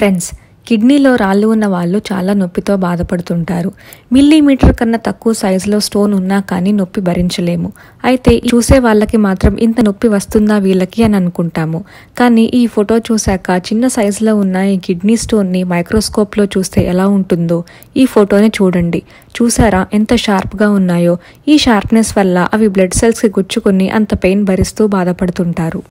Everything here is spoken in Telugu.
ఫ్రెండ్స్ కిడ్నీలో రాళ్ళు ఉన్న వాళ్ళు చాలా నొప్పితో బాధపడుతుంటారు మిల్లీమీటర్ కన్నా తక్కువ సైజులో స్టోన్ ఉన్నా కానీ నొప్పి భరించలేము అయితే చూసే వాళ్ళకి మాత్రం ఇంత నొప్పి వస్తుందా వీళ్ళకి అని అనుకుంటాము కానీ ఈ ఫోటో చూశాక చిన్న సైజులో ఉన్న ఈ కిడ్నీ స్టోన్ని మైక్రోస్కోప్లో చూస్తే ఎలా ఉంటుందో ఈ ఫోటోని చూడండి చూసారా ఎంత షార్ప్గా ఉన్నాయో ఈ షార్ప్నెస్ వల్ల అవి బ్లడ్ సెల్స్కి గుచ్చుకొని అంత పెయిన్ భరిస్తూ బాధపడుతుంటారు